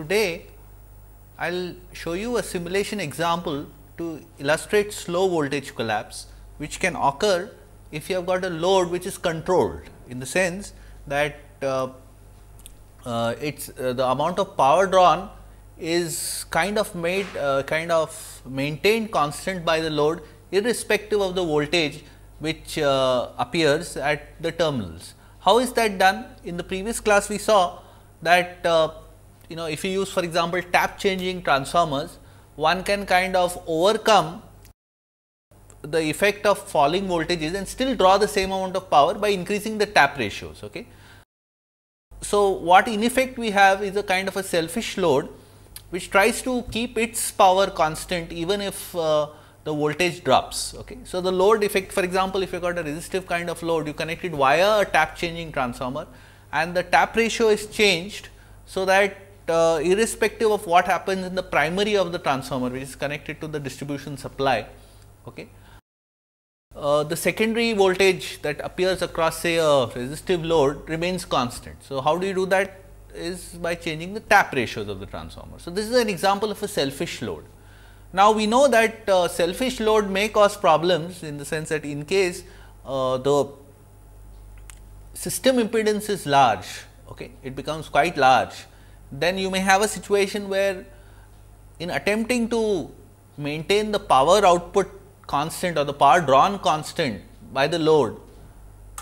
Today, I will show you a simulation example to illustrate slow voltage collapse, which can occur if you have got a load which is controlled in the sense that uh, uh, it's uh, the amount of power drawn is kind of made uh, kind of maintained constant by the load irrespective of the voltage which uh, appears at the terminals. How is that done? In the previous class we saw that uh, you know if you use for example tap changing transformers, one can kind of overcome the effect of falling voltages and still draw the same amount of power by increasing the tap ratios. Okay. So, what in effect we have is a kind of a selfish load which tries to keep its power constant even if uh, the voltage drops. Okay. So, the load effect for example, if you got a resistive kind of load you connect it via a tap changing transformer and the tap ratio is changed. So, that uh, irrespective of what happens in the primary of the transformer which is connected to the distribution supply. Okay. Uh, the secondary voltage that appears across say a resistive load remains constant. So, how do you do that is by changing the tap ratios of the transformer. So, this is an example of a selfish load. Now, we know that uh, selfish load may cause problems in the sense that in case uh, the system impedance is large, okay, it becomes quite large then you may have a situation where in attempting to maintain the power output constant or the power drawn constant by the load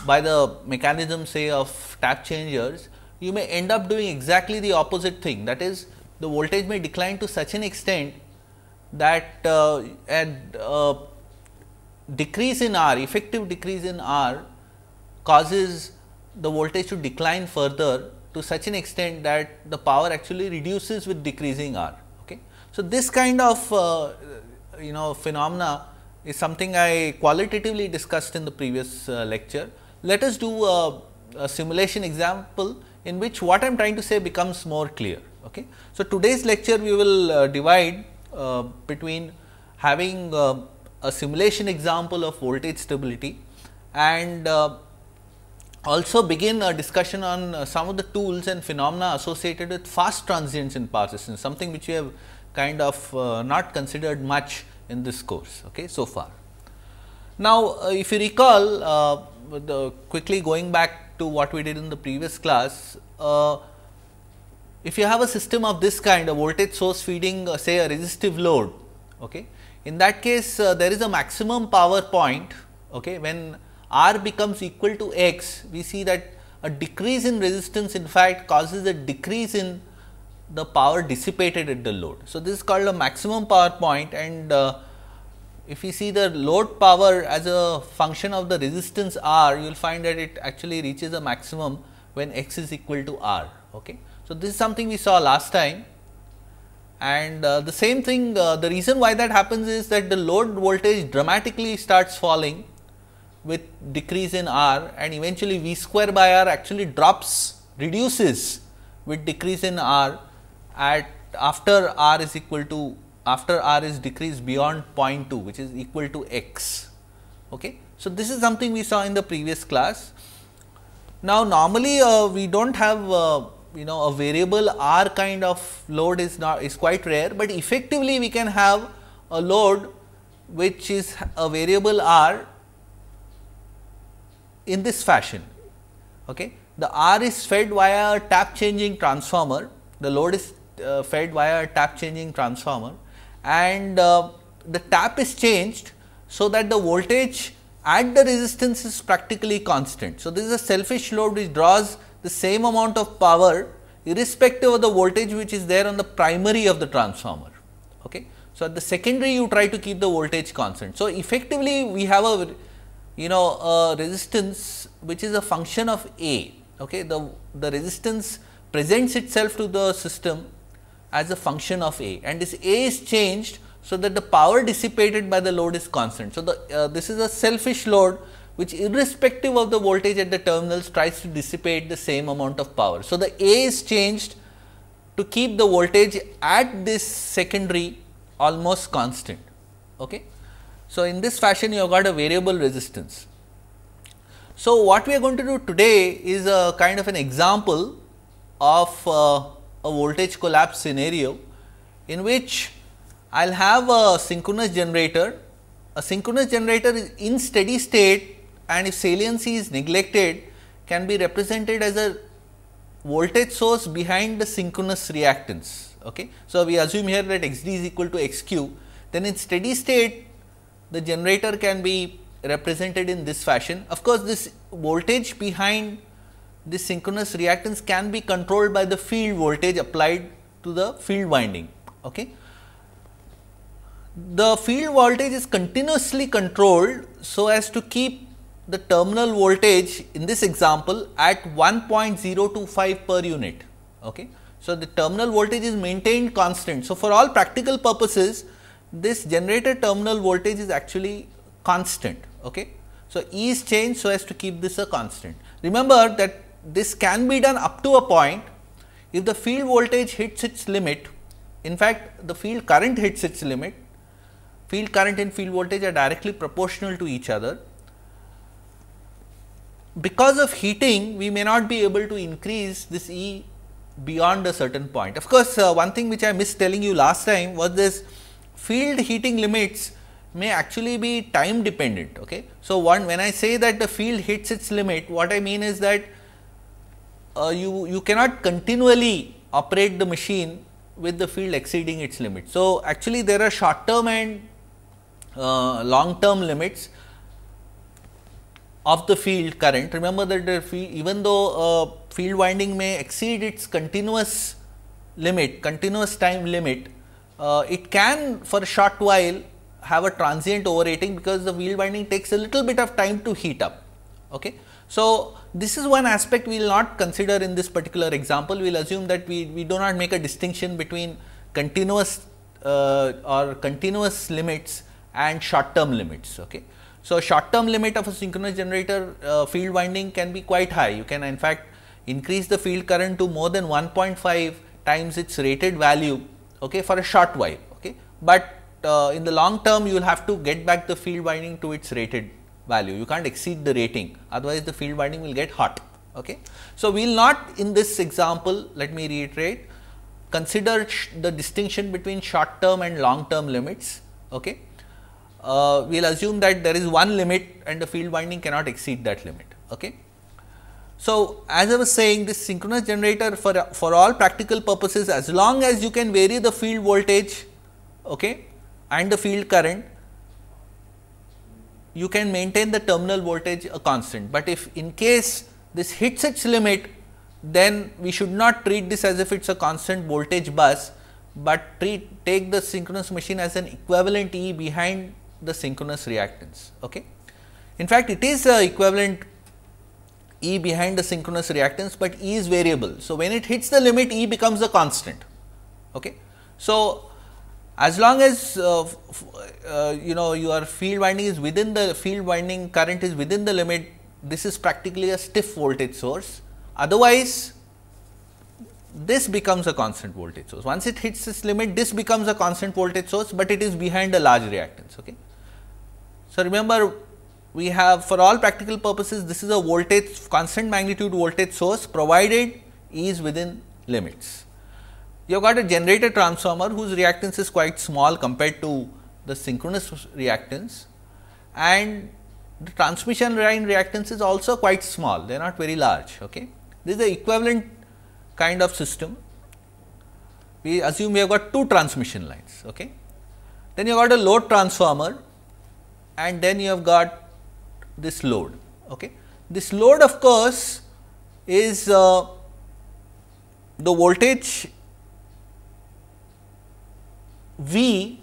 by the mechanism say of tap changers, you may end up doing exactly the opposite thing that is the voltage may decline to such an extent that uh, uh, decrease in R effective decrease in R causes the voltage to decline further to such an extent that the power actually reduces with decreasing R. Okay. So, this kind of uh, you know phenomena is something I qualitatively discussed in the previous uh, lecture. Let us do a, a simulation example in which what I am trying to say becomes more clear. Okay. So, today's lecture we will uh, divide uh, between having uh, a simulation example of voltage stability and uh, also begin a discussion on uh, some of the tools and phenomena associated with fast transients in power systems, something which we have kind of uh, not considered much in this course okay, so far. Now, uh, if you recall uh, quickly going back to what we did in the previous class, uh, if you have a system of this kind a voltage source feeding uh, say a resistive load, okay, in that case there is a maximum power point okay, when R becomes equal to X, we see that a decrease in resistance in fact causes a decrease in the power dissipated at the load. So, this is called a maximum power point and uh, if we see the load power as a function of the resistance R, you will find that it actually reaches a maximum when X is equal to R. Okay. So, this is something we saw last time and uh, the same thing uh, the reason why that happens is that the load voltage dramatically starts falling with decrease in r and eventually v square by r actually drops reduces with decrease in r at after r is equal to after r is decreased beyond 0.2 which is equal to x. Okay. So, this is something we saw in the previous class. Now, normally uh, we do not have uh, you know a variable r kind of load is not is quite rare, but effectively we can have a load which is a variable r in this fashion. Okay? The R is fed via a tap changing transformer, the load is uh, fed via a tap changing transformer and uh, the tap is changed, so that the voltage at the resistance is practically constant. So, this is a selfish load which draws the same amount of power irrespective of the voltage which is there on the primary of the transformer. Okay? So, at the secondary you try to keep the voltage constant. So, effectively we have a you know a resistance which is a function of A. Okay, the, the resistance presents itself to the system as a function of A and this A is changed so that the power dissipated by the load is constant. So, the, uh, this is a selfish load which irrespective of the voltage at the terminals tries to dissipate the same amount of power. So, the A is changed to keep the voltage at this secondary almost constant. Okay? So, in this fashion you have got a variable resistance. So, what we are going to do today is a kind of an example of uh, a voltage collapse scenario in which I will have a synchronous generator. A synchronous generator is in steady state and if saliency is neglected can be represented as a voltage source behind the synchronous reactance. Okay. So, we assume here that x d is equal to x q then in steady state the generator can be represented in this fashion. Of course, this voltage behind the synchronous reactance can be controlled by the field voltage applied to the field winding. Okay. The field voltage is continuously controlled so as to keep the terminal voltage in this example at 1.025 per unit. Okay. So, the terminal voltage is maintained constant. So, for all practical purposes, this generator terminal voltage is actually constant. Okay? So, E is changed so as to keep this a constant. Remember that this can be done up to a point if the field voltage hits its limit. In fact, the field current hits its limit, field current and field voltage are directly proportional to each other. Because of heating, we may not be able to increase this E beyond a certain point. Of course, uh, one thing which I missed telling you last time was this field heating limits may actually be time dependent. Okay? So, one when I say that the field hits its limit, what I mean is that uh, you, you cannot continually operate the machine with the field exceeding its limit. So, actually there are short term and uh, long term limits of the field current. Remember that the field, even though uh, field winding may exceed its continuous limit, continuous time limit, uh, it can for a short while have a transient overheating because the wheel winding takes a little bit of time to heat up. Okay. So, this is one aspect we will not consider in this particular example, we will assume that we, we do not make a distinction between continuous uh, or continuous limits and short term limits. Okay. So, short term limit of a synchronous generator uh, field winding can be quite high, you can in fact increase the field current to more than 1.5 times its rated value okay, for a short while. Okay. But uh, in the long term you will have to get back the field winding to its rated value. You can't exceed the rating otherwise the field winding will get hot. Okay. So, we will not in this example let me reiterate consider the distinction between short term and long term limits. Okay. Uh, we will assume that there is one limit and the field winding cannot exceed that limit. Okay. So, as I was saying this synchronous generator for, for all practical purposes as long as you can vary the field voltage okay, and the field current you can maintain the terminal voltage a constant, but if in case this hits its limit then we should not treat this as if it is a constant voltage bus, but treat take the synchronous machine as an equivalent E behind the synchronous reactance. Okay. In fact, it is a equivalent E behind the synchronous reactance, but E is variable. So, when it hits the limit, E becomes a constant. Okay. So, as long as uh, uh, you know your field winding is within the field winding current is within the limit, this is practically a stiff voltage source. Otherwise, this becomes a constant voltage source. Once it hits this limit, this becomes a constant voltage source, but it is behind a large reactance. Okay. So, remember we have for all practical purposes this is a voltage constant magnitude voltage source provided is within limits. You have got a generator transformer whose reactance is quite small compared to the synchronous reactance and the transmission line reactance is also quite small, they are not very large. Okay. This is the equivalent kind of system. We assume we have got two transmission lines. Okay. Then you have got a load transformer and then you have got this load. Okay. This load of course, is uh, the voltage V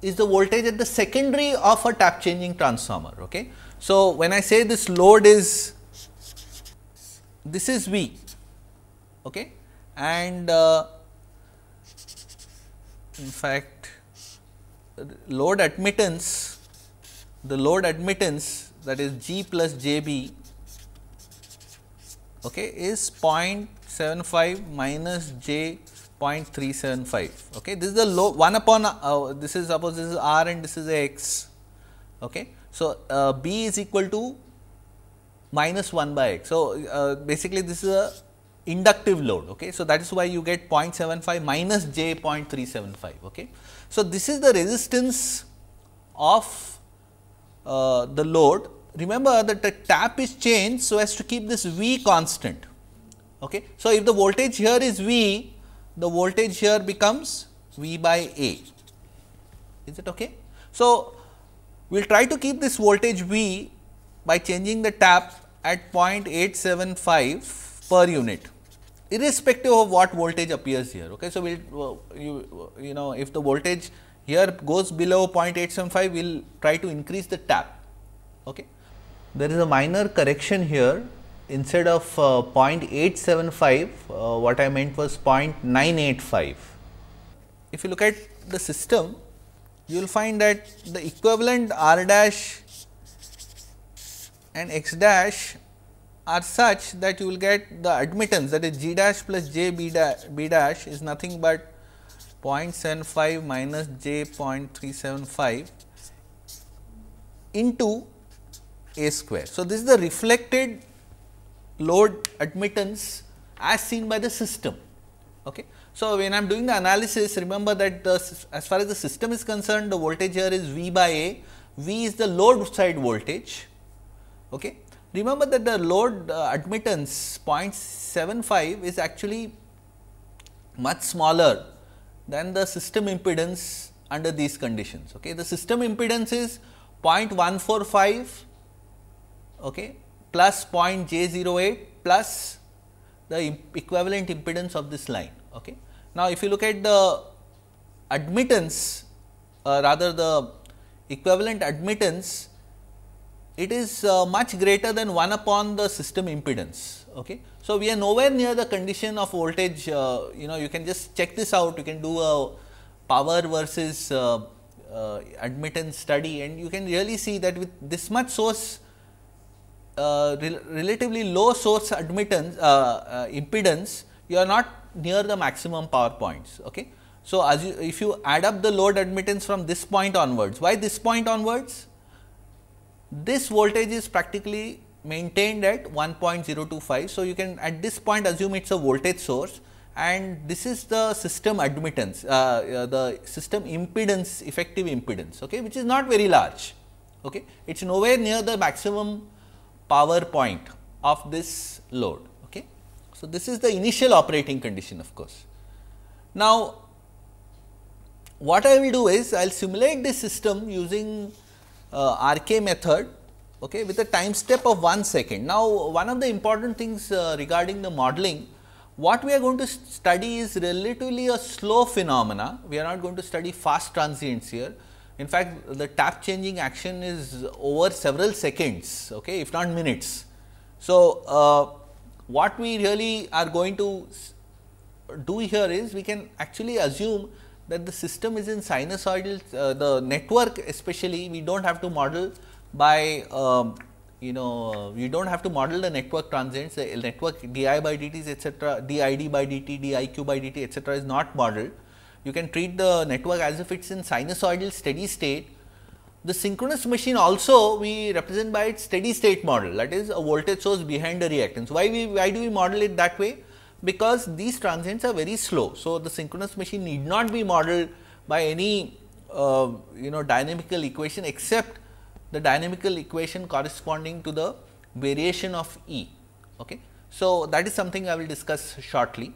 is the voltage at the secondary of a tap changing transformer. Okay. So, when I say this load is this is V okay. and uh, in fact, load admittance the load admittance that is G plus J B okay, is 0.75 minus J 0.375. Okay. This is the low 1 upon uh, this is suppose this is R and this is X. Okay. So, uh, B is equal to minus 1 by X. So, uh, basically this is a inductive load. Okay. So, that is why you get 0.75 minus J 0.375. Okay. So, this is the resistance of uh, the load, remember that the tap is changed so as to keep this V constant. Okay. So, if the voltage here is V, the voltage here becomes V by A. Is it okay? So, we will try to keep this voltage V by changing the tap at 0.875 per unit irrespective of what voltage appears here. Okay. So, we will uh, you, uh, you know if the voltage here goes below 0.875 we will try to increase the tap. Okay. There is a minor correction here instead of uh, 0.875 uh, what I meant was 0.985. If you look at the system you will find that the equivalent r dash and x dash are such that you will get the admittance that is g dash plus j b, b dash is nothing but 0.75 minus j 0.375 into a square. So, this is the reflected load admittance as seen by the system. Okay. So, when I am doing the analysis remember that the, as far as the system is concerned the voltage here is V by A, V is the load side voltage. Okay. Remember that the load uh, admittance 0.75 is actually much smaller than the system impedance under these conditions. Okay. The system impedance is 0.145 okay, plus 0.j08 plus the equivalent impedance of this line. Okay. Now, if you look at the admittance uh, rather the equivalent admittance, it is uh, much greater than 1 upon the system impedance. Okay. So, we are nowhere near the condition of voltage, uh, you know, you can just check this out, you can do a power versus uh, uh, admittance study and you can really see that with this much source, uh, relatively low source admittance, uh, uh, impedance, you are not near the maximum power points. Okay? So, as you, if you add up the load admittance from this point onwards, why this point onwards? This voltage is practically maintained at 1.025. So, you can at this point assume it is a voltage source and this is the system admittance, uh, uh, the system impedance, effective impedance, okay, which is not very large. Okay. It is nowhere near the maximum power point of this load. Okay. So, this is the initial operating condition of course. Now, what I will do is I will simulate this system using uh, RK method okay, with a time step of 1 second. Now, one of the important things uh, regarding the modeling, what we are going to study is relatively a slow phenomena. We are not going to study fast transients here. In fact, the tap changing action is over several seconds, okay, if not minutes. So, uh, what we really are going to do here is we can actually assume that the system is in sinusoidal, uh, the network especially we do not have to model by um, you know uh, you do not have to model the network transients the network di by dt's etc did by dt diq by dt etc is not modeled you can treat the network as if it's in sinusoidal steady state the synchronous machine also we represent by its steady state model that is a voltage source behind the reactance why we why do we model it that way because these transients are very slow so the synchronous machine need not be modeled by any uh, you know dynamical equation except the dynamical equation corresponding to the variation of E. Okay. So, that is something I will discuss shortly.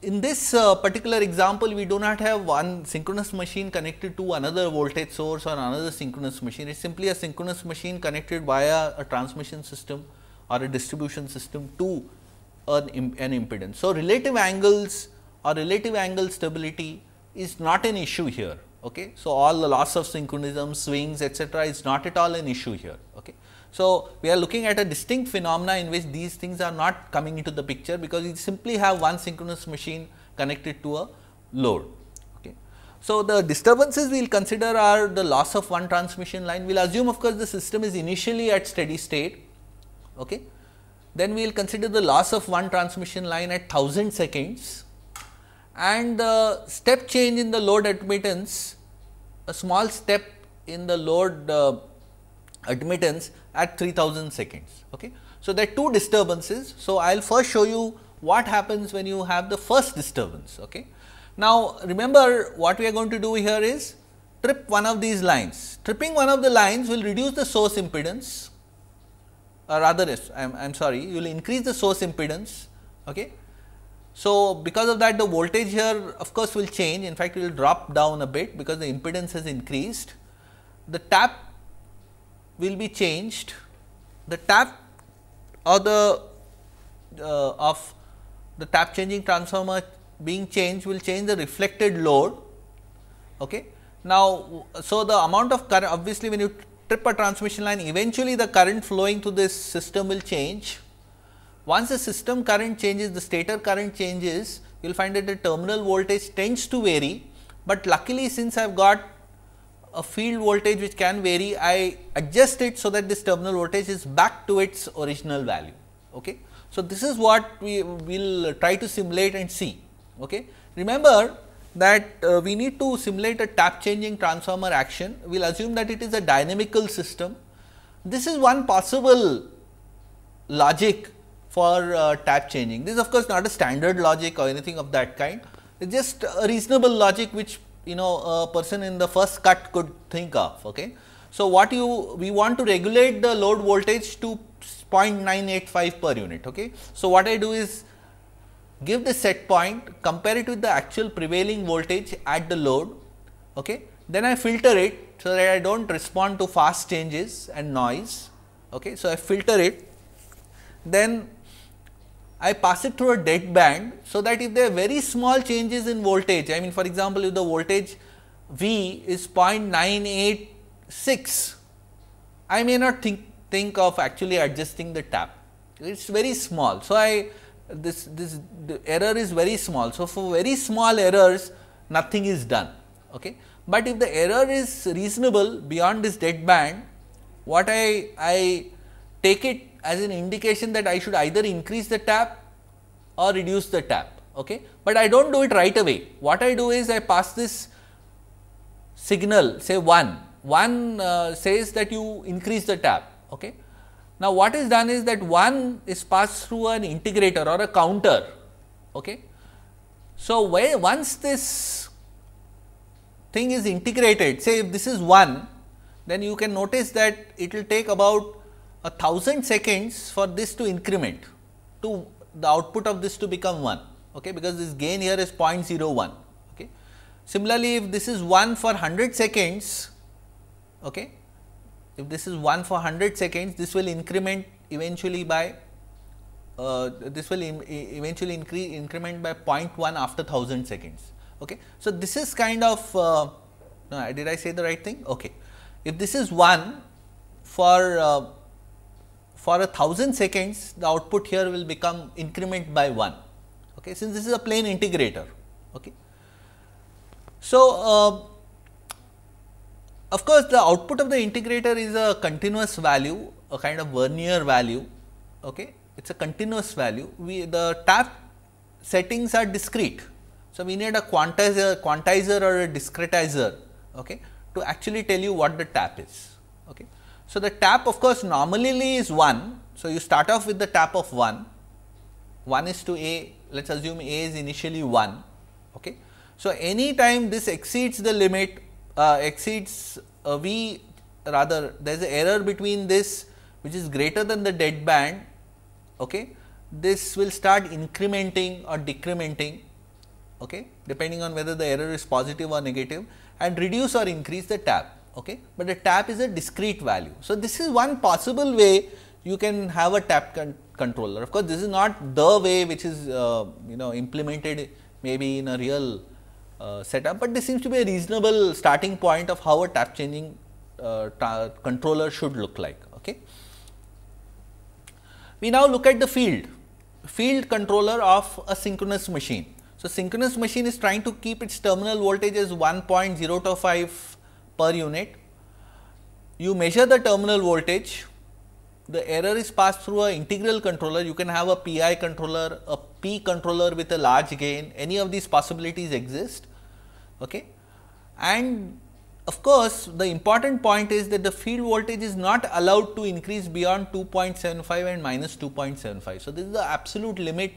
In this uh, particular example, we do not have one synchronous machine connected to another voltage source or another synchronous machine. It is simply a synchronous machine connected via a transmission system or a distribution system to an, an impedance. So, relative angles or relative angle stability is not an issue here. Okay. So, all the loss of synchronism, swings etc., is not at all an issue here. Okay. So, we are looking at a distinct phenomena in which these things are not coming into the picture because you simply have one synchronous machine connected to a load. Okay. So, the disturbances we will consider are the loss of one transmission line, we will assume of course, the system is initially at steady state. Okay. Then we will consider the loss of one transmission line at 1000 seconds and the step change in the load admittance, a small step in the load uh, admittance at 3000 seconds. Okay. So, there are two disturbances. So, I will first show you what happens when you have the first disturbance. Okay. Now, remember what we are going to do here is trip one of these lines. Tripping one of the lines will reduce the source impedance or uh, rather I am sorry you will increase the source impedance okay, so, because of that the voltage here of course will change in fact it will drop down a bit because the impedance has increased. The tap will be changed the tap or the uh, of the tap changing transformer being changed will change the reflected load. Okay. Now, so the amount of current obviously when you trip a transmission line eventually the current flowing through this system will change once the system current changes, the stator current changes, you will find that the terminal voltage tends to vary, but luckily since I have got a field voltage which can vary, I adjust it so that this terminal voltage is back to its original value. Okay? So, this is what we will try to simulate and see. Okay? Remember that uh, we need to simulate a tap changing transformer action. We will assume that it is a dynamical system. This is one possible logic for uh, tap changing. This is of course not a standard logic or anything of that kind, it is just a reasonable logic which you know a person in the first cut could think of. Okay. So, what you we want to regulate the load voltage to 0.985 per unit. Okay. So, what I do is give the set point, compare it with the actual prevailing voltage at the load, okay. then I filter it so that I do not respond to fast changes and noise. Okay. So, I filter it, then I pass it through a dead band so that if there are very small changes in voltage, I mean for example, if the voltage V is 0.986, I may not think, think of actually adjusting the tap, it is very small. So, I this, this the error is very small. So, for very small errors nothing is done. Okay. But if the error is reasonable beyond this dead band, what I, I take it as an indication that I should either increase the tap or reduce the tap, okay? but I do not do it right away. What I do is I pass this signal say 1, 1 uh, says that you increase the tap. Okay? Now, what is done is that 1 is passed through an integrator or a counter. Okay? So, once this thing is integrated say if this is 1 then you can notice that it will take about a thousand seconds for this to increment to the output of this to become 1 okay, because this gain here is 0.01. Okay. Similarly, if this is 1 for 100 seconds, okay, if this is 1 for 100 seconds, this will increment eventually by uh, this will eventually increase increment by 0.1 after 1000 seconds. Okay. So, this is kind of uh, no, did I say the right thing? Okay. If this is 1 for uh, for a thousand seconds the output here will become increment by 1 okay, since this is a plane integrator. Okay. So, uh, of course, the output of the integrator is a continuous value a kind of vernier value okay, it is a continuous value we the tap settings are discrete. So, we need a quantizer, quantizer or a discretizer okay, to actually tell you what the tap is. Okay. So, the tap of course nominally is 1. So, you start off with the tap of 1, 1 is to A, let us assume A is initially 1. Okay. So, any time this exceeds the limit, uh, exceeds uh, V rather there is an error between this which is greater than the dead band, okay. this will start incrementing or decrementing okay, depending on whether the error is positive or negative and reduce or increase the tap okay, but a tap is a discrete value. So, this is one possible way you can have a tap con controller. Of course, this is not the way which is uh, you know implemented maybe in a real uh, setup, but this seems to be a reasonable starting point of how a tap changing uh, controller should look like. Okay. We now look at the field, field controller of a synchronous machine. So, synchronous machine is trying to keep its terminal voltage as 1.0 to 5 per unit. You measure the terminal voltage, the error is passed through a integral controller, you can have a PI controller, a P controller with a large gain, any of these possibilities exist. Okay. And of course, the important point is that the field voltage is not allowed to increase beyond 2.75 and minus 2.75. So, this is the absolute limit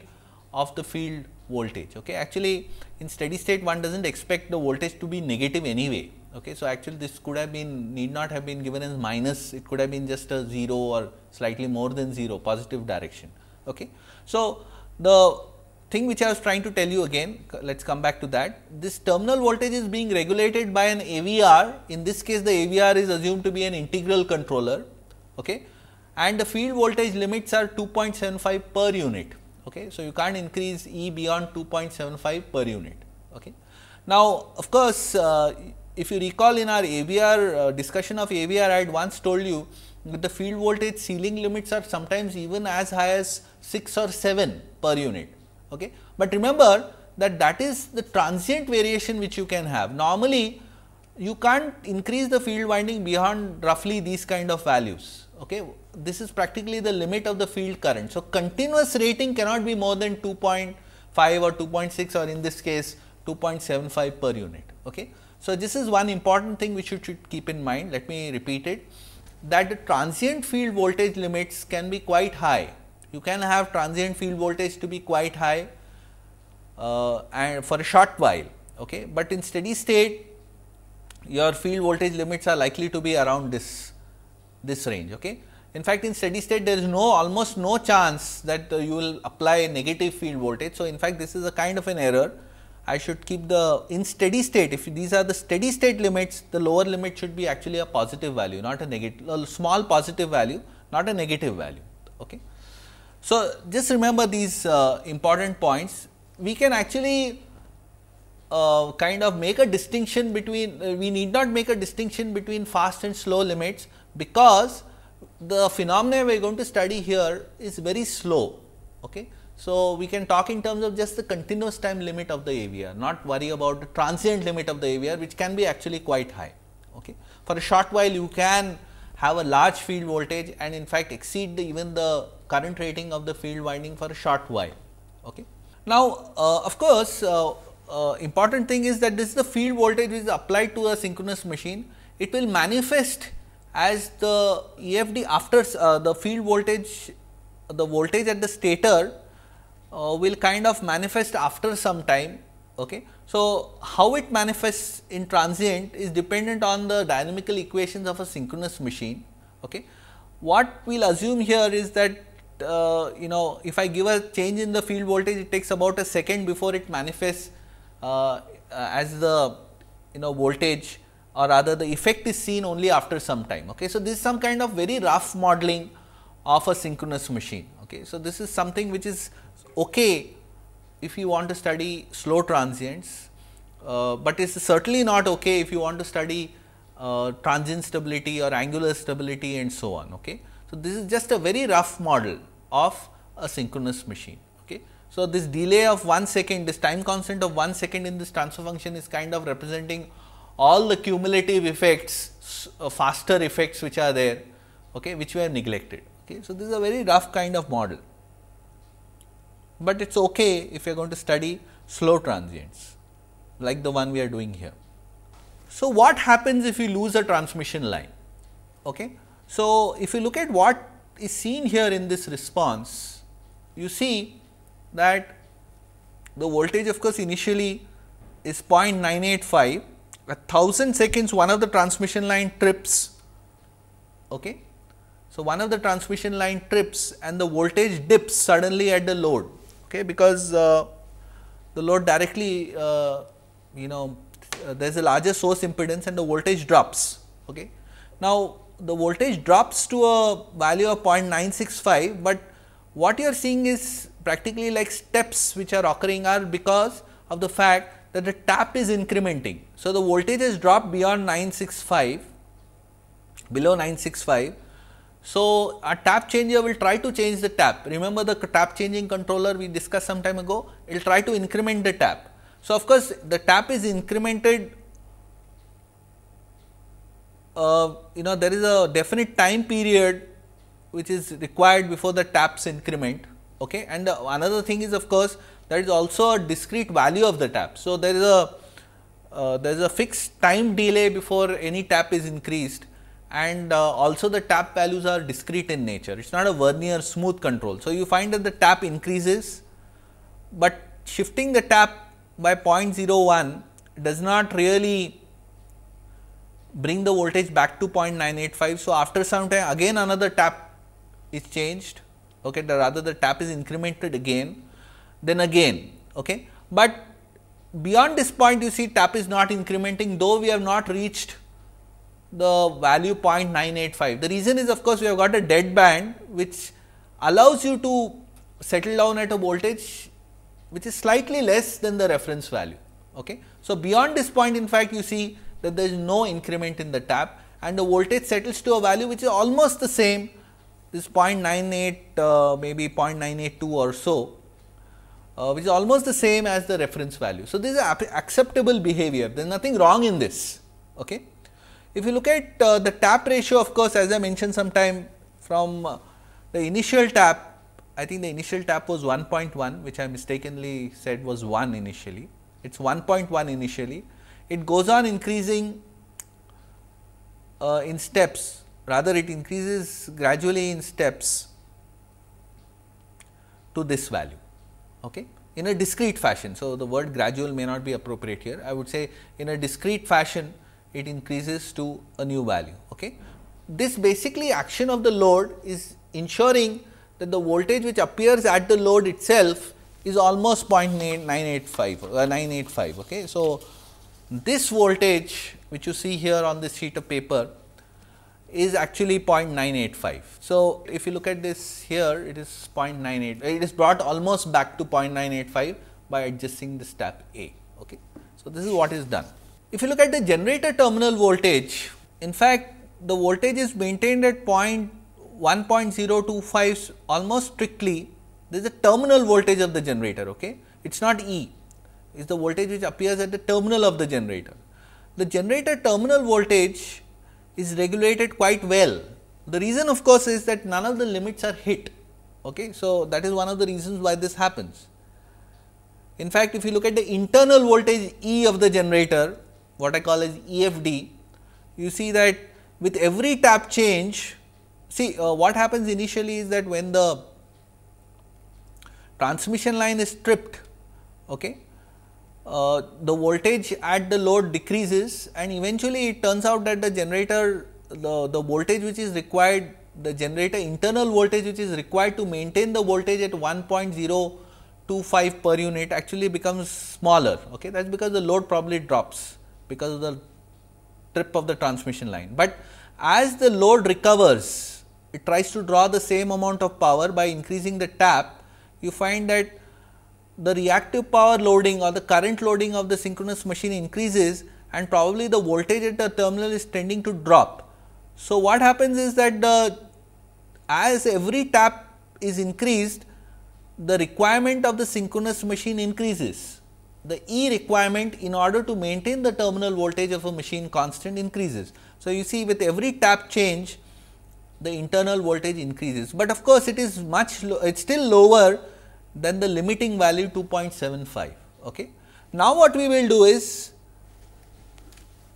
of the field voltage. Okay. Actually, in steady state one does not expect the voltage to be negative anyway. Okay, so actually this could have been need not have been given as minus, it could have been just a 0 or slightly more than 0 positive direction. Okay. So, the thing which I was trying to tell you again, let us come back to that. This terminal voltage is being regulated by an AVR, in this case the AVR is assumed to be an integral controller okay, and the field voltage limits are 2.75 per unit. Okay. So, you can't increase E beyond 2.75 per unit. Okay. Now, of course, uh, if you recall in our AVR uh, discussion of AVR, I had once told you that the field voltage ceiling limits are sometimes even as high as 6 or 7 per unit. Okay? But remember that that is the transient variation which you can have. Normally, you can't increase the field winding beyond roughly these kind of values. Okay? This is practically the limit of the field current. So, continuous rating cannot be more than 2.5 or 2.6 or in this case 2.75 per unit. Okay? So, this is one important thing which you should keep in mind. Let me repeat it that the transient field voltage limits can be quite high. You can have transient field voltage to be quite high uh, and for a short while, okay. but in steady state your field voltage limits are likely to be around this, this range. Okay. In fact, in steady state there is no almost no chance that uh, you will apply negative field voltage. So, in fact, this is a kind of an error I should keep the in steady state if these are the steady state limits the lower limit should be actually a positive value not a negative a small positive value not a negative value. Okay. So, just remember these uh, important points we can actually uh, kind of make a distinction between uh, we need not make a distinction between fast and slow limits because the phenomena we are going to study here is very slow. Okay. So, we can talk in terms of just the continuous time limit of the AVR, not worry about the transient limit of the AVR which can be actually quite high. Okay. For a short while you can have a large field voltage and in fact exceed the, even the current rating of the field winding for a short while. Okay. Now, uh, of course, uh, uh, important thing is that this is the field voltage which is applied to a synchronous machine. It will manifest as the EFD after uh, the field voltage, the voltage at the stator uh, will kind of manifest after some time. Okay. So, how it manifests in transient is dependent on the dynamical equations of a synchronous machine. Okay. What we will assume here is that uh, you know if I give a change in the field voltage it takes about a second before it manifests uh, uh, as the you know voltage or rather the effect is seen only after some time. Okay. So, this is some kind of very rough modeling of a synchronous machine. Okay. So, this is something which is okay if you want to study slow transients, uh, but it is certainly not okay if you want to study uh, transient stability or angular stability and so on. Okay. So, this is just a very rough model of a synchronous machine. Okay. So, this delay of 1 second, this time constant of 1 second in this transfer function is kind of representing all the cumulative effects, uh, faster effects which are there, okay, which were neglected. Okay. So, this is a very rough kind of model but it is okay if you are going to study slow transients like the one we are doing here. So, what happens if you lose a transmission line? Okay? So, if you look at what is seen here in this response, you see that the voltage of course initially is 0.985, a thousand seconds one of the transmission line trips. Okay? So, one of the transmission line trips and the voltage dips suddenly at the load okay, because uh, the load directly uh, you know uh, there is a larger source impedance and the voltage drops. Okay. Now, the voltage drops to a value of 0.965, but what you are seeing is practically like steps which are occurring are because of the fact that the tap is incrementing. So, the voltage has dropped beyond 965 below 965 so, a tap changer will try to change the tap. Remember the tap changing controller we discussed some time ago, it will try to increment the tap. So, of course, the tap is incremented uh, you know there is a definite time period which is required before the taps increment okay and the, uh, another thing is of course there is also a discrete value of the tap so there is a uh, there is a fixed time delay before any tap is increased and uh, also the tap values are discrete in nature. It is not a vernier smooth control. So, you find that the tap increases, but shifting the tap by 0.01 does not really bring the voltage back to 0.985. So, after some time again another tap is changed okay, the rather the tap is incremented again then again. Okay. But beyond this point you see tap is not incrementing though we have not reached the value 0.985. The reason is of course, we have got a dead band which allows you to settle down at a voltage which is slightly less than the reference value. Okay. So, beyond this point in fact, you see that there is no increment in the tap and the voltage settles to a value which is almost the same this 0.98 uh, maybe 0.982 or so uh, which is almost the same as the reference value. So, this is acceptable behavior there is nothing wrong in this. Okay. If you look at uh, the tap ratio of course, as I mentioned sometime from uh, the initial tap, I think the initial tap was 1.1 which I mistakenly said was 1 initially, it is 1.1 initially. It goes on increasing uh, in steps rather it increases gradually in steps to this value okay, in a discrete fashion. So, the word gradual may not be appropriate here I would say in a discrete fashion it increases to a new value. Okay? This basically action of the load is ensuring that the voltage which appears at the load itself is almost 0.985 uh, 985 okay so this voltage which you see here on this sheet of paper is actually 0.985 so if you look at this here it is 0.98 it is brought almost back to 0.985 by adjusting the step a okay so this is what is done if you look at the generator terminal voltage, in fact, the voltage is maintained at point 1.025 almost strictly. There is a terminal voltage of the generator. Okay, It is not E, it is the voltage which appears at the terminal of the generator. The generator terminal voltage is regulated quite well. The reason of course is that none of the limits are hit. Okay? So, that is one of the reasons why this happens. In fact, if you look at the internal voltage E of the generator, what I call as EFD, you see that with every tap change, see uh, what happens initially is that when the transmission line is stripped, okay, uh, the voltage at the load decreases and eventually it turns out that the generator, the, the voltage which is required, the generator internal voltage which is required to maintain the voltage at one point zero two five per unit actually becomes smaller okay that's because the load probably drops because of the trip of the transmission line. But as the load recovers, it tries to draw the same amount of power by increasing the tap, you find that the reactive power loading or the current loading of the synchronous machine increases and probably the voltage at the terminal is tending to drop. So, what happens is that the as every tap is increased, the requirement of the synchronous machine increases the E requirement in order to maintain the terminal voltage of a machine constant increases. So, you see with every tap change the internal voltage increases, but of course, it is much it is still lower than the limiting value 2.75. Okay. Now, what we will do is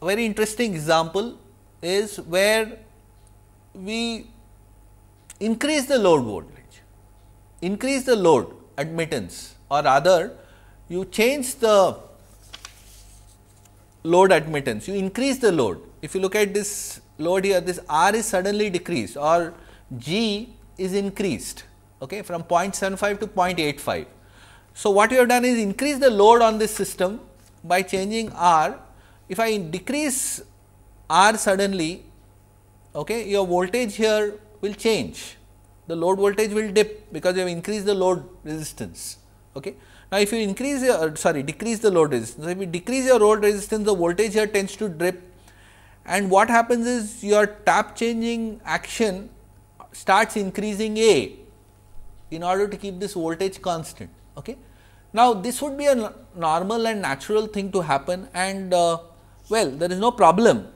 a very interesting example is where we increase the load voltage, increase the load admittance or rather you change the load admittance, you increase the load. If you look at this load here, this R is suddenly decreased or G is increased okay, from 0.75 to 0.85. So, what you have done is increase the load on this system by changing R. If I decrease R suddenly, okay, your voltage here will change, the load voltage will dip because you have increased the load resistance. Okay. Now, if you increase your sorry decrease the load resistance, if you decrease your load resistance the voltage here tends to drip and what happens is your tap changing action starts increasing A in order to keep this voltage constant. Okay. Now, this would be a normal and natural thing to happen and uh, well there is no problem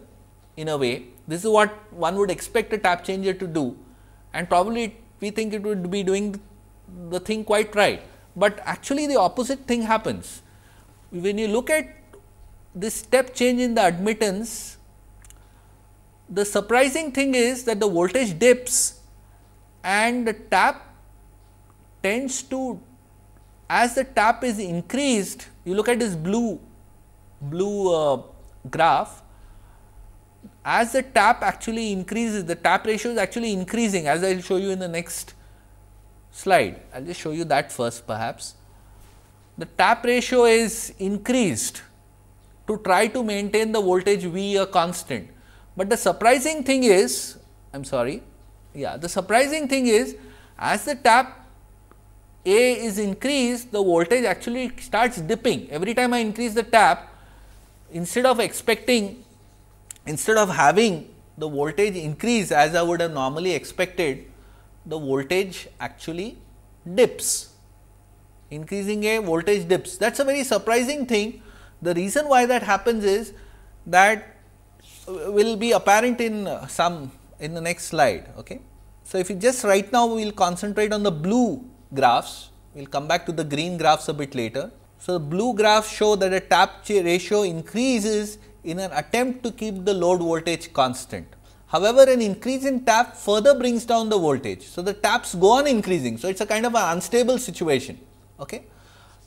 in a way this is what one would expect a tap changer to do and probably we think it would be doing the thing quite right. But actually the opposite thing happens. When you look at this step change in the admittance, the surprising thing is that the voltage dips and the tap tends to as the tap is increased you look at this blue blue uh, graph as the tap actually increases the tap ratio is actually increasing as I will show you in the next slide. I will just show you that first perhaps. The tap ratio is increased to try to maintain the voltage V a constant. But the surprising thing is, I am sorry, yeah, the surprising thing is as the tap A is increased, the voltage actually starts dipping. Every time I increase the tap, instead of expecting, instead of having the voltage increase as I would have normally expected, the voltage actually dips. Increasing A voltage dips. That is a very surprising thing. The reason why that happens is that will be apparent in uh, some in the next slide. Okay. So, if you just right now we will concentrate on the blue graphs, we will come back to the green graphs a bit later. So, blue graphs show that the tap ratio increases in an attempt to keep the load voltage constant. However, an increase in tap further brings down the voltage. So, the taps go on increasing. So, it is a kind of an unstable situation okay,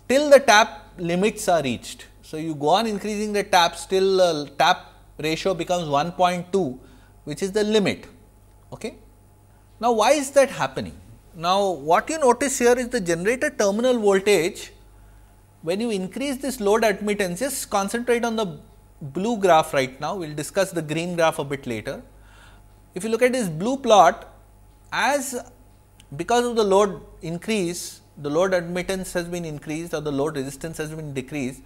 till the tap limits are reached. So, you go on increasing the taps till uh, tap ratio becomes 1.2 which is the limit. Okay. Now, why is that happening? Now, what you notice here is the generator terminal voltage when you increase this load admittance, just concentrate on the blue graph right now, we will discuss the green graph a bit later if you look at this blue plot as because of the load increase the load admittance has been increased or the load resistance has been decreased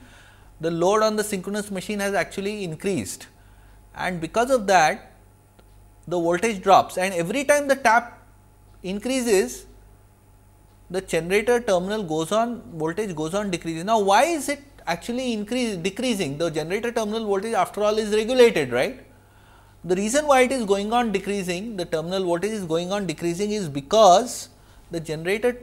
the load on the synchronous machine has actually increased and because of that the voltage drops and every time the tap increases the generator terminal goes on voltage goes on decreasing. Now, why is it actually increase decreasing the generator terminal voltage after all is regulated right the reason why it is going on decreasing, the terminal voltage is going on decreasing is because the generator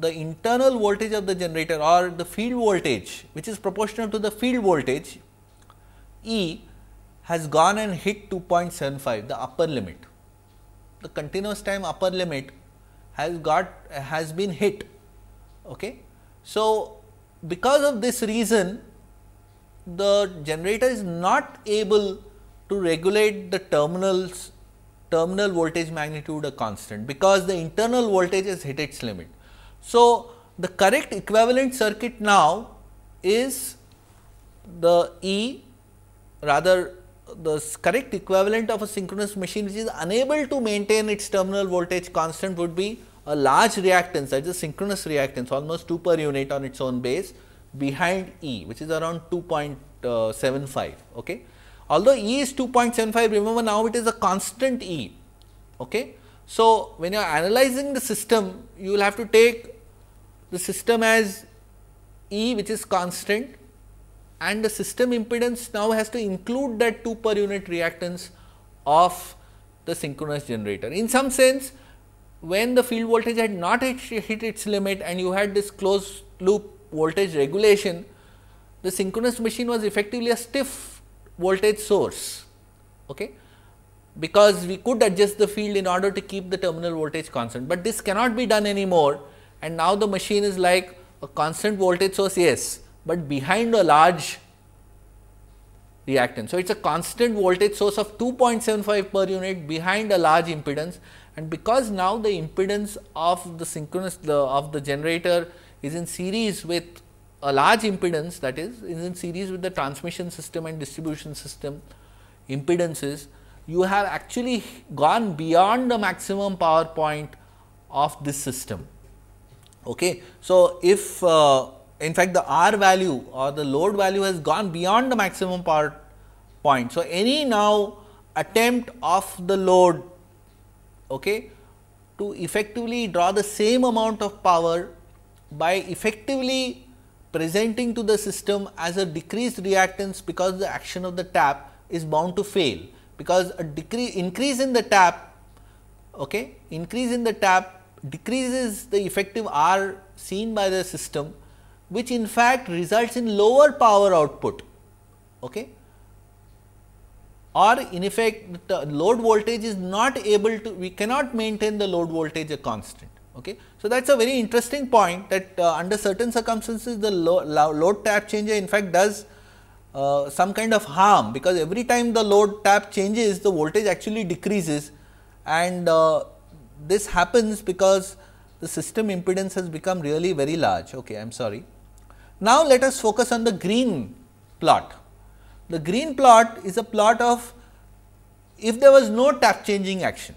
the internal voltage of the generator or the field voltage which is proportional to the field voltage E has gone and hit 2.75 the upper limit. The continuous time upper limit has got has been hit. Okay. So, because of this reason the generator is not able to regulate the terminals terminal voltage magnitude a constant because the internal voltage has hit its limit. So, the correct equivalent circuit now is the E rather the correct equivalent of a synchronous machine which is unable to maintain its terminal voltage constant would be a large reactance that is synchronous reactance almost 2 per unit on its own base behind E which is around 2.75. Uh, okay. Although E is 2.75, remember now it is a constant E. Okay? So, when you are analyzing the system, you will have to take the system as E which is constant and the system impedance now has to include that 2 per unit reactance of the synchronous generator. In some sense, when the field voltage had not hit its limit and you had this closed loop voltage regulation, the synchronous machine was effectively a stiff voltage source okay, because we could adjust the field in order to keep the terminal voltage constant, but this cannot be done anymore and now the machine is like a constant voltage source yes, but behind a large reactance. So, it is a constant voltage source of 2.75 per unit behind a large impedance and because now the impedance of the synchronous the, of the generator is in series with a large impedance that is, in series with the transmission system and distribution system impedances, you have actually gone beyond the maximum power point of this system. Okay. So, if uh, in fact the R value or the load value has gone beyond the maximum power point. So, any now attempt of the load okay, to effectively draw the same amount of power by effectively presenting to the system as a decreased reactance because the action of the tap is bound to fail because a decrease increase in the tap okay increase in the tap decreases the effective r seen by the system which in fact results in lower power output okay or in effect the load voltage is not able to we cannot maintain the load voltage a constant Okay. So, that is a very interesting point that uh, under certain circumstances the load, load tap changer in fact does uh, some kind of harm because every time the load tap changes the voltage actually decreases and uh, this happens because the system impedance has become really very large. Okay, I am sorry. Now, let us focus on the green plot. The green plot is a plot of if there was no tap changing action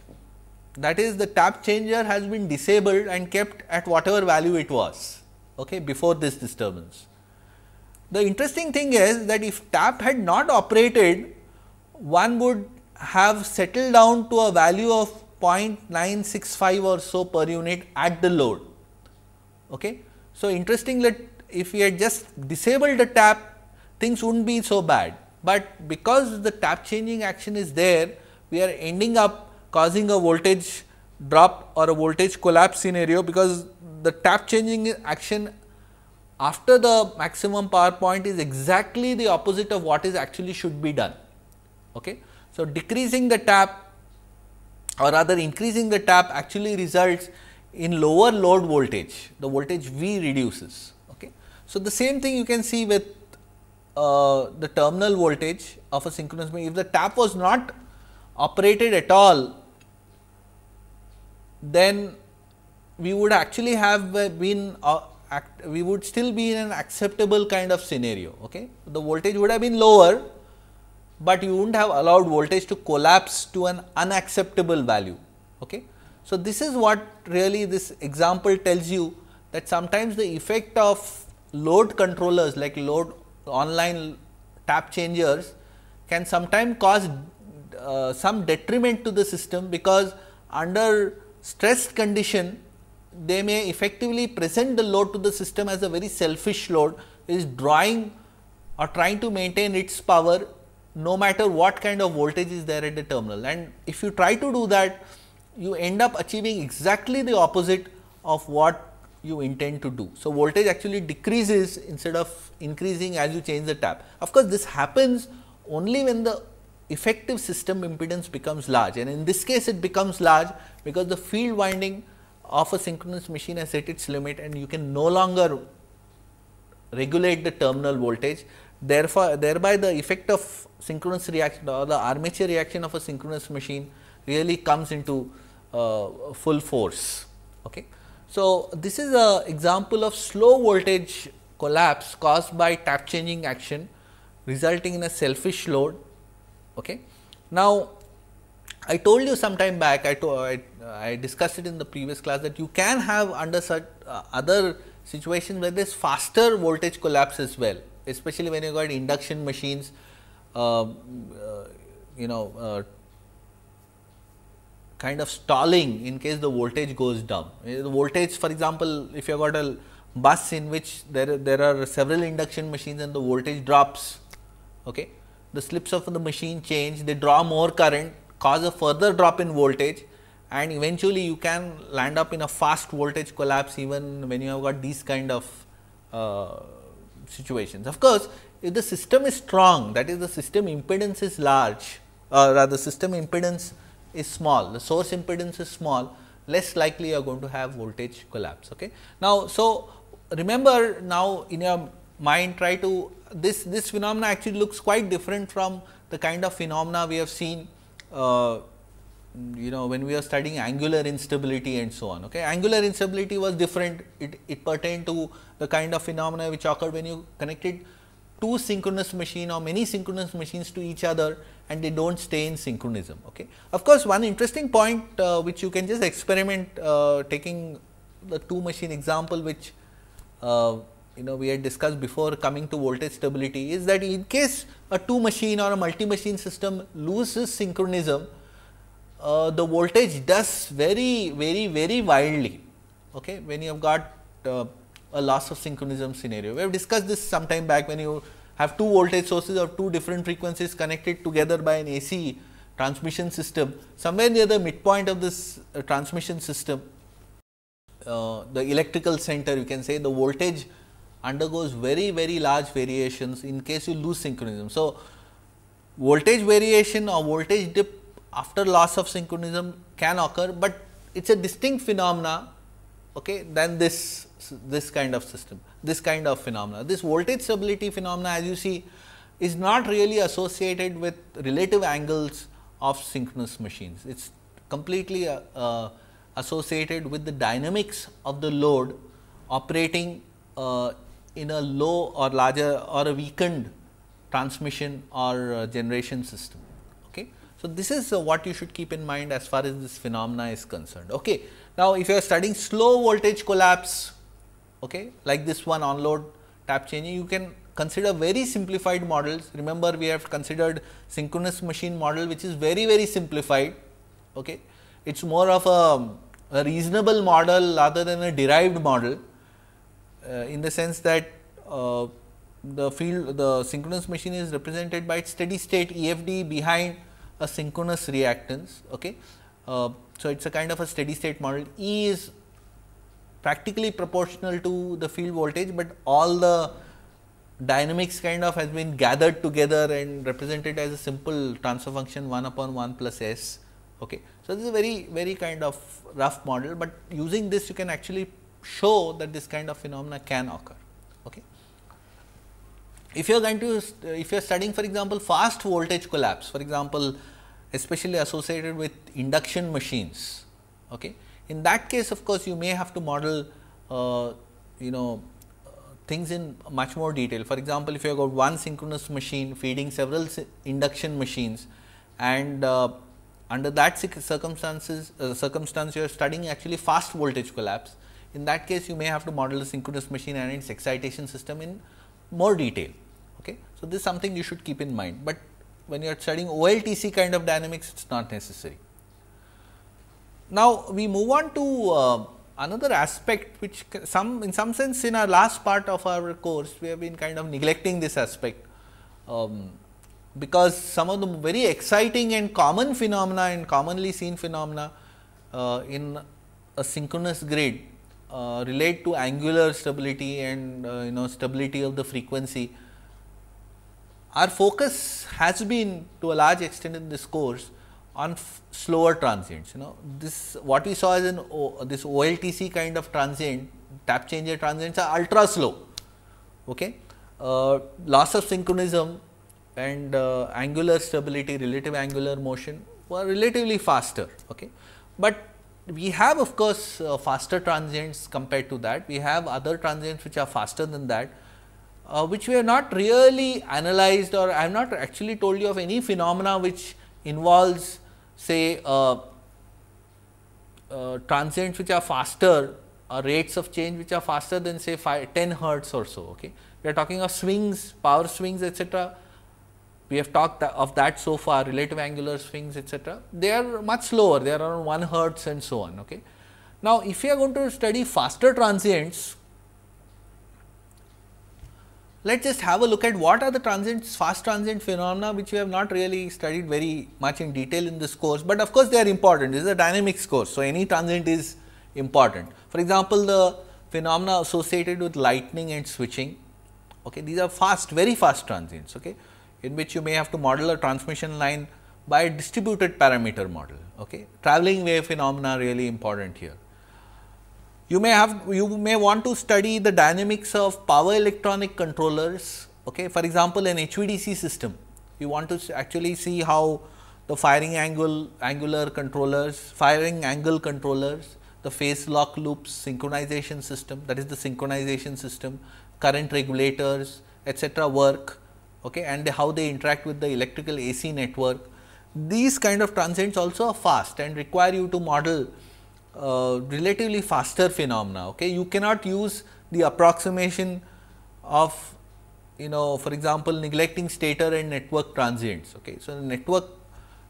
that is the tap changer has been disabled and kept at whatever value it was okay, before this disturbance. The interesting thing is that if tap had not operated, one would have settled down to a value of 0.965 or so per unit at the load. Okay. So, interestingly if we had just disabled the tap things would not be so bad, but because the tap changing action is there we are ending up causing a voltage drop or a voltage collapse scenario because the tap changing action after the maximum power point is exactly the opposite of what is actually should be done. Okay. So, decreasing the tap or rather increasing the tap actually results in lower load voltage, the voltage V reduces. Okay. So, the same thing you can see with uh, the terminal voltage of a synchronous machine. If the tap was not operated at all then we would actually have uh, been uh, act, we would still be in an acceptable kind of scenario. Okay? The voltage would have been lower, but you would not have allowed voltage to collapse to an unacceptable value. Okay? So, this is what really this example tells you that sometimes the effect of load controllers like load online tap changers can sometimes cause uh, some detriment to the system because under stressed condition they may effectively present the load to the system as a very selfish load is drawing or trying to maintain its power no matter what kind of voltage is there at the terminal and if you try to do that you end up achieving exactly the opposite of what you intend to do. So, voltage actually decreases instead of increasing as you change the tap. Of course, this happens only when the effective system impedance becomes large and in this case it becomes large because the field winding of a synchronous machine has hit its limit and you can no longer regulate the terminal voltage. Therefore, thereby the effect of synchronous reaction or the armature reaction of a synchronous machine really comes into uh, full force. Okay. So, this is an example of slow voltage collapse caused by tap changing action resulting in a selfish load Okay. Now, I told you some time back, I, to, I, I, discussed it in the previous class that you can have under such uh, other situations where there is faster voltage collapse as well, especially when you got induction machines, uh, uh, you know, uh, kind of stalling in case the voltage goes down. Eh, the voltage, for example, if you have got a bus in which there, there are several induction machines and the voltage drops, okay, the slips of the machine change, they draw more current, cause a further drop in voltage and eventually you can land up in a fast voltage collapse even when you have got these kind of uh, situations. Of course, if the system is strong that is the system impedance is large or uh, rather system impedance is small, the source impedance is small, less likely you are going to have voltage collapse. Okay? Now, so remember now in your mind try to this this phenomena actually looks quite different from the kind of phenomena we have seen uh, you know when we are studying angular instability and so on okay angular instability was different it it pertained to the kind of phenomena which occurred when you connected two synchronous machine or many synchronous machines to each other and they do not stay in synchronism. Okay. Of course, one interesting point uh, which you can just experiment uh, taking the two machine example which uh, you know we had discussed before coming to voltage stability is that in case a two machine or a multi machine system loses synchronism, uh, the voltage does very very very wildly okay, when you have got uh, a loss of synchronism scenario. We have discussed this some time back when you have two voltage sources of two different frequencies connected together by an AC transmission system, somewhere near the midpoint of this uh, transmission system, uh, the electrical center you can say the voltage undergoes very very large variations in case you lose synchronism. So, voltage variation or voltage dip after loss of synchronism can occur, but it is a distinct phenomena okay, than this, this kind of system, this kind of phenomena. This voltage stability phenomena as you see is not really associated with relative angles of synchronous machines. It is completely uh, uh, associated with the dynamics of the load operating uh, in a low or larger or a weakened transmission or uh, generation system. Okay. So, this is uh, what you should keep in mind as far as this phenomena is concerned. Okay. Now, if you are studying slow voltage collapse okay, like this one on load tap changing, you can consider very simplified models. Remember, we have considered synchronous machine model which is very very simplified. Okay. It is more of a, a reasonable model rather than a derived model uh, in the sense that uh, the field the synchronous machine is represented by its steady state EFD behind a synchronous reactance. Okay. Uh, so, it is a kind of a steady state model E is practically proportional to the field voltage, but all the dynamics kind of has been gathered together and represented as a simple transfer function 1 upon 1 plus s. Okay. So, this is a very very kind of rough model, but using this you can actually show that this kind of phenomena can occur. Okay. If you are going to, if you are studying for example, fast voltage collapse, for example, especially associated with induction machines. Okay. In that case, of course, you may have to model, uh, you know, things in much more detail. For example, if you have got one synchronous machine feeding several induction machines and uh, under that circumstances uh, circumstance you are studying actually fast voltage collapse in that case, you may have to model the synchronous machine and its excitation system in more detail. Okay? So, this is something you should keep in mind, but when you are studying OLTC kind of dynamics, it is not necessary. Now, we move on to uh, another aspect which some in some sense in our last part of our course, we have been kind of neglecting this aspect. Um, because some of the very exciting and common phenomena and commonly seen phenomena uh, in a synchronous grid uh, relate to angular stability and uh, you know stability of the frequency. Our focus has been to a large extent in this course on slower transients. You know this what we saw is in this OLTC kind of transient tap changer transients are ultra slow. Okay, uh, loss of synchronism and uh, angular stability, relative angular motion were relatively faster. Okay, but we have of course, uh, faster transients compared to that, we have other transients which are faster than that, uh, which we have not really analyzed or I have not actually told you of any phenomena which involves say uh, uh transients which are faster uh, rates of change which are faster than say five, 10 hertz or so. Okay. We are talking of swings, power swings etcetera we have talked of that so far relative angular swings etc. they are much slower they are around 1 hertz and so on. Okay. Now, if you are going to study faster transients let us just have a look at what are the transients fast transient phenomena which we have not really studied very much in detail in this course, but of course, they are important this is a dynamics course. So, any transient is important. For example, the phenomena associated with lightning and switching okay, these are fast very fast transients. Okay in which you may have to model a transmission line by a distributed parameter model. Okay? Traveling wave phenomena really important here. You may have you may want to study the dynamics of power electronic controllers. Okay? For example, an HVDC system. You want to actually see how the firing angle angular controllers, firing angle controllers, the phase lock loops, synchronization system that is the synchronization system, current regulators etc. work okay, and how they interact with the electrical AC network. These kind of transients also are fast and require you to model uh, relatively faster phenomena. Okay. You cannot use the approximation of you know for example, neglecting stator and network transients. Okay. So, network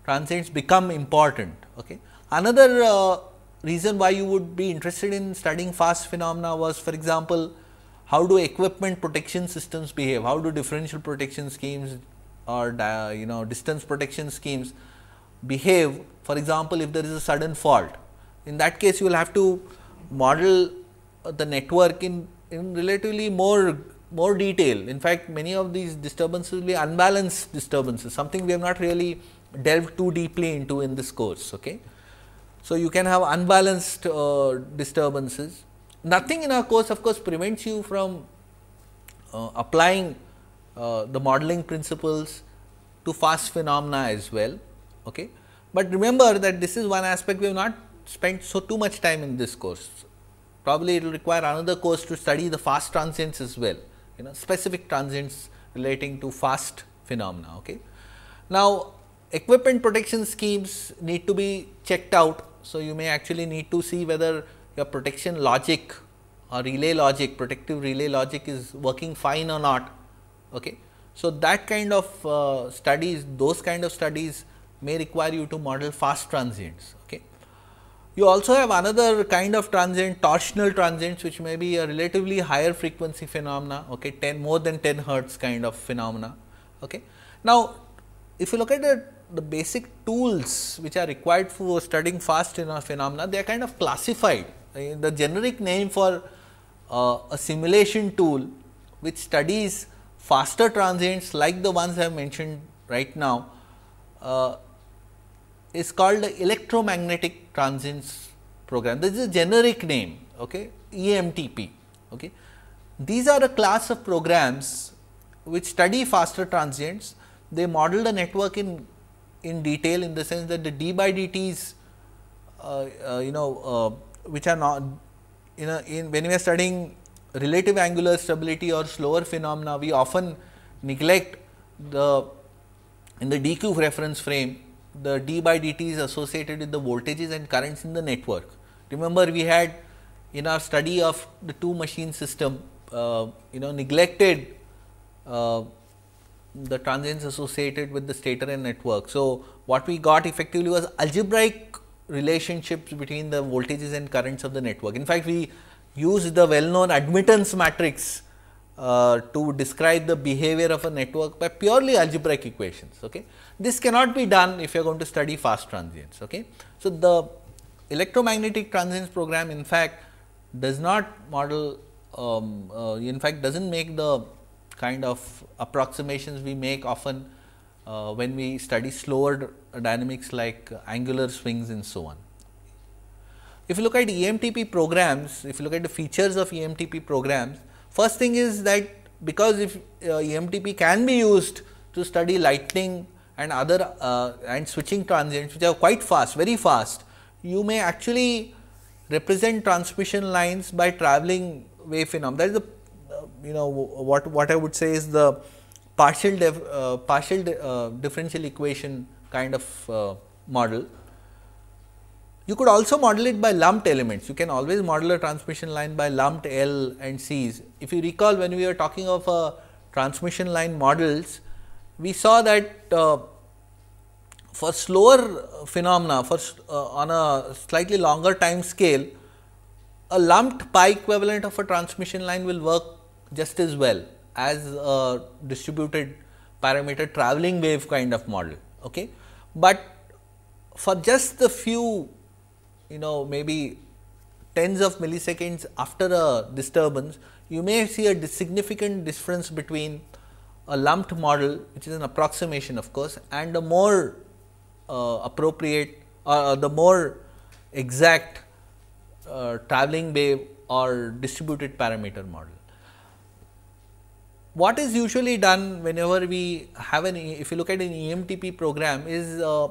transients become important. Okay. Another uh, reason why you would be interested in studying fast phenomena was for example, how do equipment protection systems behave, how do differential protection schemes or you know distance protection schemes behave. For example, if there is a sudden fault, in that case you will have to model the network in, in relatively more more detail. In fact, many of these disturbances will be unbalanced disturbances, something we have not really delved too deeply into in this course. Okay? So, you can have unbalanced uh, disturbances nothing in our course of course prevents you from uh, applying uh, the modeling principles to fast phenomena as well. Okay. But remember that this is one aspect we have not spent so too much time in this course. Probably it will require another course to study the fast transients as well, you know specific transients relating to fast phenomena. Okay. Now, equipment protection schemes need to be checked out. So, you may actually need to see whether your protection logic or relay logic, protective relay logic is working fine or not. Okay. So, that kind of uh, studies, those kind of studies may require you to model fast transients. Okay. You also have another kind of transient, torsional transients, which may be a relatively higher frequency phenomena, okay, 10 more than 10 hertz kind of phenomena. Okay. Now, if you look at the, the basic tools which are required for studying fast phenomena, they are kind of classified the generic name for uh, a simulation tool which studies faster transients like the ones I have mentioned right now uh, is called the electromagnetic transients program. This is a generic name okay, EMTP. Okay. These are a class of programs which study faster transients. They model the network in, in detail in the sense that the d by dt is uh, uh, you know uh, which are not you know in when we are studying relative angular stability or slower phenomena we often neglect the in the dq reference frame the d by dt is associated with the voltages and currents in the network. Remember we had in our study of the two machine system uh, you know neglected uh, the transients associated with the stator and network. So, what we got effectively was algebraic relationships between the voltages and currents of the network. In fact, we use the well known admittance matrix uh, to describe the behavior of a network by purely algebraic equations. Okay? This cannot be done if you are going to study fast transients. Okay? So, the electromagnetic transients program in fact does not model um, uh, in fact does not make the kind of approximations we make often uh, when we study slower dynamics like uh, angular swings and so on. If you look at EMTP programs, if you look at the features of EMTP programs, first thing is that because if uh, EMTP can be used to study lightning and other uh, and switching transients which are quite fast, very fast, you may actually represent transmission lines by traveling wave phenomena. That is the uh, you know what what I would say is the partial def, uh, partial uh, differential equation kind of uh, model. You could also model it by lumped elements. You can always model a transmission line by lumped L and C's. If you recall when we were talking of uh, transmission line models, we saw that uh, for slower phenomena for uh, on a slightly longer time scale, a lumped pi equivalent of a transmission line will work just as well as a distributed parameter traveling wave kind of model. Okay? But for just the few, you know, maybe tens of milliseconds after a disturbance, you may see a significant difference between a lumped model, which is an approximation of course, and a more uh, appropriate or uh, the more exact uh, traveling wave or distributed parameter model what is usually done whenever we have an, if you look at an EMTP program is uh,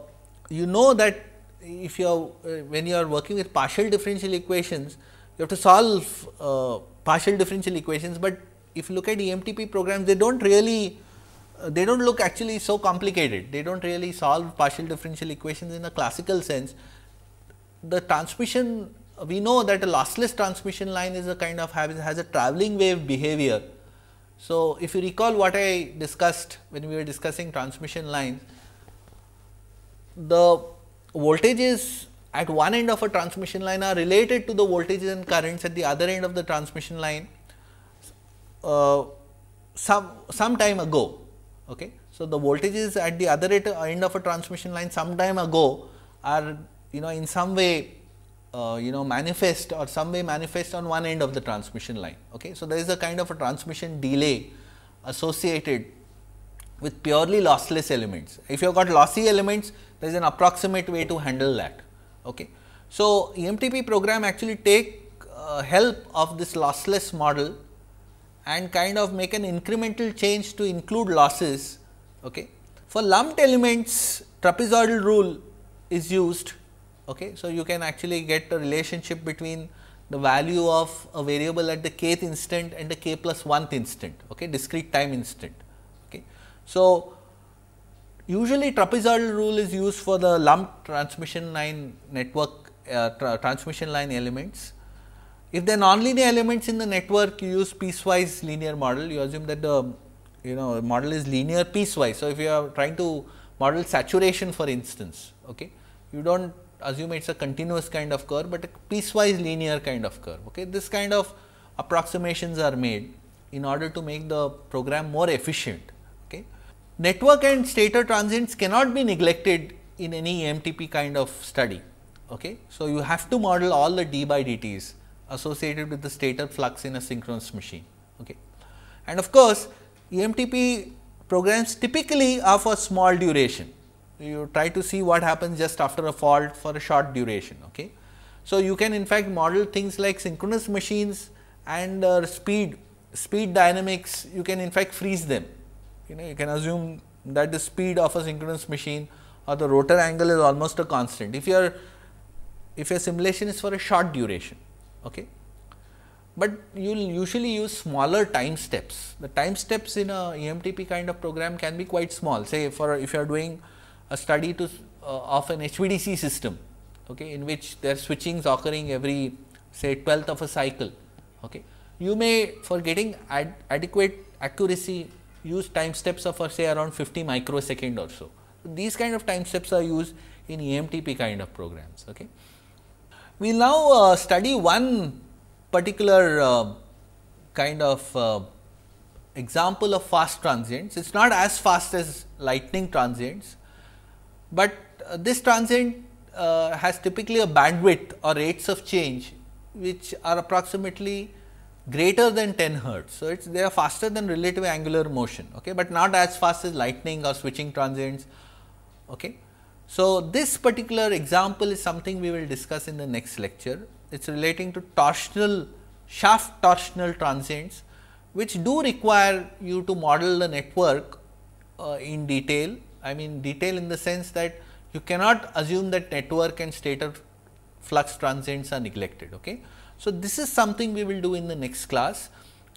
you know that if you are, uh, when you are working with partial differential equations, you have to solve uh, partial differential equations, but if you look at EMTP programs, they do not really, uh, they do not look actually so complicated. They do not really solve partial differential equations in a classical sense. The transmission, we know that a lossless transmission line is a kind of has, has a traveling wave behavior so, if you recall what I discussed when we were discussing transmission lines, the voltages at one end of a transmission line are related to the voltages and currents at the other end of the transmission line uh, some, some time ago. Okay. So, the voltages at the other end of a transmission line some time ago are you know in some way uh, you know manifest or some way manifest on one end of the transmission line. Okay? So, there is a kind of a transmission delay associated with purely lossless elements. If you have got lossy elements, there is an approximate way to handle that. Okay? So, EMTP program actually take uh, help of this lossless model and kind of make an incremental change to include losses. Okay? For lumped elements, trapezoidal rule is used Okay? So, you can actually get a relationship between the value of a variable at the kth instant and the k plus 1th instant, okay? discrete time instant. Okay? So, usually trapezoidal rule is used for the lumped transmission line network uh, tra transmission line elements. If they are nonlinear elements in the network, you use piecewise linear model. You assume that the you know model is linear piecewise. So, if you are trying to model saturation for instance, okay, you do not assume it is a continuous kind of curve, but a piecewise linear kind of curve. Okay? This kind of approximations are made in order to make the program more efficient. Okay? Network and stator transients cannot be neglected in any MTP kind of study. Okay? So, you have to model all the d by dt's associated with the stator flux in a synchronous machine. Okay? And of course, EMTP programs typically are for small duration you try to see what happens just after a fault for a short duration. Okay. So, you can in fact model things like synchronous machines and uh, speed, speed dynamics you can in fact freeze them. You know you can assume that the speed of a synchronous machine or the rotor angle is almost a constant if your if your simulation is for a short duration. Okay. But you will usually use smaller time steps. The time steps in a EMTP kind of program can be quite small say for if you are doing a study to uh, of an HVDC system okay, in which there are switchings occurring every say 12th of a cycle. Okay. You may for getting ad adequate accuracy use time steps of say around 50 microsecond or so. These kind of time steps are used in EMTP kind of programs. Okay. We now uh, study one particular uh, kind of uh, example of fast transients. It is not as fast as lightning transients, but uh, this transient uh, has typically a bandwidth or rates of change which are approximately greater than 10 hertz. So, it is they are faster than relative angular motion, okay, but not as fast as lightning or switching transients. Okay. So, this particular example is something we will discuss in the next lecture. It is relating to torsional shaft torsional transients which do require you to model the network uh, in detail I mean detail in the sense that you cannot assume that network and stator flux transients are neglected. Okay? So, this is something we will do in the next class.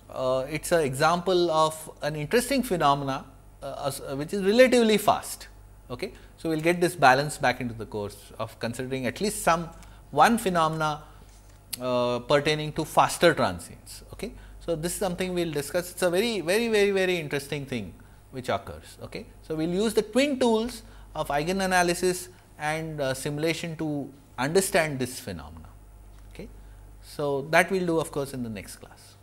Uh, it is an example of an interesting phenomena uh, uh, which is relatively fast. Okay? So, we will get this balance back into the course of considering at least some one phenomena uh, pertaining to faster transients. Okay? So, this is something we will discuss. It is a very, very, very, very interesting thing which occurs. Okay. So, we will use the twin tools of eigen analysis and uh, simulation to understand this phenomena. Okay. So, that we will do of course in the next class.